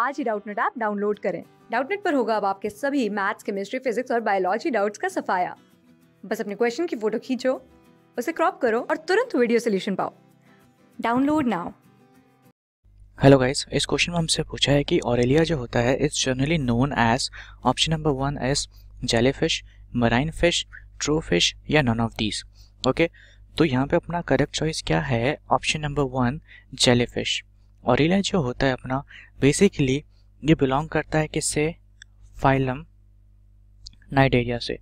आज ही Doubtnut app download करें डाउटनेट पर होगा अब आपके सभी मैथ्स केमिस्ट्री फिजिक्स और बायोलॉजी डाउट्स का सफाया बस अपने क्वेश्चन की फोटो खींचो उसे क्रॉप करो और तुरंत वीडियो सोल्यूशन पाओ डाउनलोड नाउ हेलो गाइस इस क्वेश्चन में हमसे पूछा है कि ऑरेलिया जो होता है is generally known as option number one as jellyfish marine fish true fish या नॉन ऑफ दीज ओके तो यहाँ पे अपना करेक्ट चॉइस क्या है ऑप्शन नंबर वन जेलीफिश और रिले जो होता है अपना बेसिकली ये बिलोंग करता है किससे फाइलम नाइडेरिया से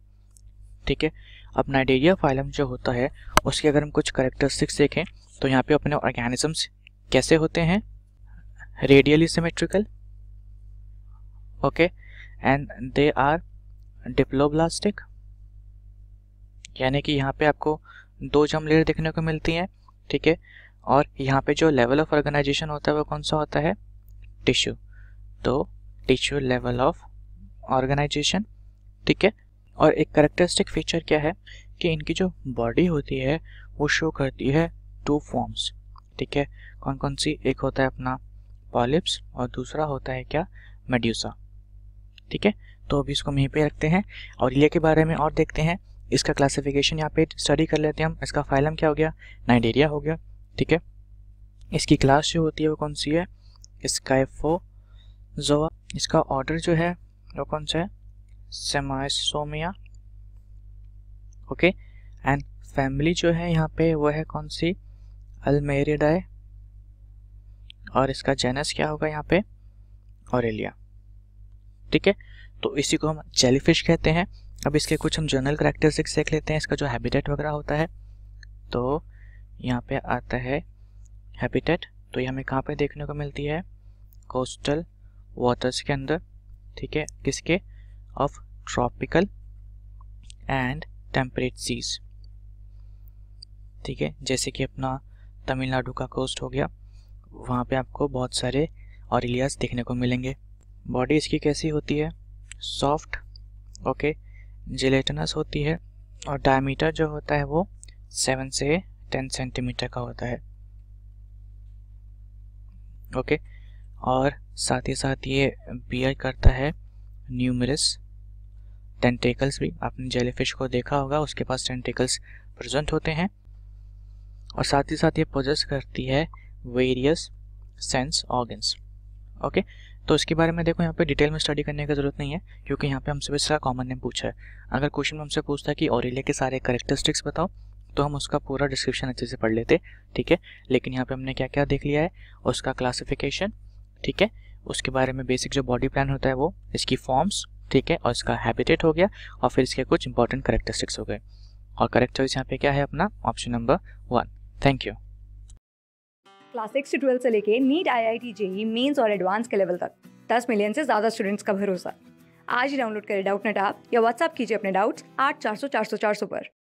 ठीक है अब नाइडेरिया फाइलम जो होता है उसके अगर हम कुछ करेक्टरिस्टिक्स देखें तो यहाँ पे अपने ऑर्गेनिजम्स कैसे होते हैं radially symmetrical okay and they are diploblastic यानी कि यहाँ पे आपको दो जम लेयर देखने को मिलती हैं ठीक है और यहाँ पे जो लेवल ऑफ ऑर्गेनाइजेशन होता है वो कौन सा होता है टिश्यू तो टिश्यू लेवल ऑफ ऑर्गेनाइजेशन ठीक है और एक करेक्टरिस्टिक फीचर क्या है कि इनकी जो बॉडी होती है वो शो करती है टू फॉर्म्स ठीक है कौन कौन सी एक होता है अपना पॉलिप्स और दूसरा होता है क्या मेड्यूसा ठीक है तो अभी इसको यहीं पे रखते हैं और ये के बारे में और देखते हैं इसका क्लासिफिकेशन यहाँ पे स्टडी कर लेते हैं हम इसका फाइलम क्या हो गया नाइडेरिया हो गया ठीक है इसकी क्लास जो होती है वो कौन सी है स्काइफो जोआ इसका ऑर्डर जो है वो कौन सा है सेमाइसोमिया ओके एंड फैमिली जो है यहाँ पे वो है कौन सी अलमेरिडाए और इसका जेनस क्या होगा यहाँ पे ऑरेलिया ठीक है तो इसी को हम जेलीफिश कहते हैं अब इसके कुछ हम जनरल करेक्टरिस्टिक्स देख लेते हैं इसका जो हैबिटेट वगैरह होता है तो यहाँ पे आता है हैबिटेट तो ये हमें कहाँ पे देखने को मिलती है कोस्टल वाटर्स के अंदर ठीक है किसके of tropical and temperate seas ठीक है जैसे कि अपना तमिलनाडु का कोस्ट हो गया वहाँ पे आपको बहुत सारे ऑरिलियाज देखने को मिलेंगे बॉडी इसकी कैसी होती है सॉफ्ट ओके जिलेटनस होती है और डायमीटर जो होता है वो सेवन से टेन सेंटीमीटर का होता है ओके और साथ ही साथ ये बियर करता है न्यूमरस टेंटेकल्स भी आपने जेलीफिश को देखा होगा उसके पास टेंटेकल्स प्रेजेंट होते हैं और साथ ही साथ ये प्रोजेस करती है वेरियस सेंस ऑर्गन्स ओके तो इसके बारे में देखो यहाँ पे डिटेल में स्टडी करने की ज़रूरत नहीं है क्योंकि यहाँ पे हमसे इसका कॉमन नेम पूछा है अगर क्वेश्चन में हमसे पूछता है कि ओरेलिया के सारे करेक्टरिस्टिक्स बताओ तो हम उसका पूरा डिस्क्रिप्शन अच्छे से पढ़ लेते ठीक है लेकिन यहाँ पे हमने क्या क्या देख लिया है उसका क्लासिफिकेशन ठीक है उसके बारे में बेसिक जो बॉडी प्लान होता है वो इसकी फॉर्म्स ठीक है और इसका हैबिटेट हो गया और फिर इसके कुछ इंपॉर्टेंट करेक्टरिस्टिक्स हो गए और करेक्ट चॉइस यहाँ पे क्या है अपना option number one thank you class six से ट्वेल्थ से लेके NEET I I T JEE mains और एडवांस के लेवल तक दस मिलियन से ज़्यादा स्टूडेंट्स का भरोसा आज ही डाउनलोड करें डाउट नेट आप या व्हाट्सअप कीजिए अपने डाउट्स आठ चार सौ चार सौ चार सौ पर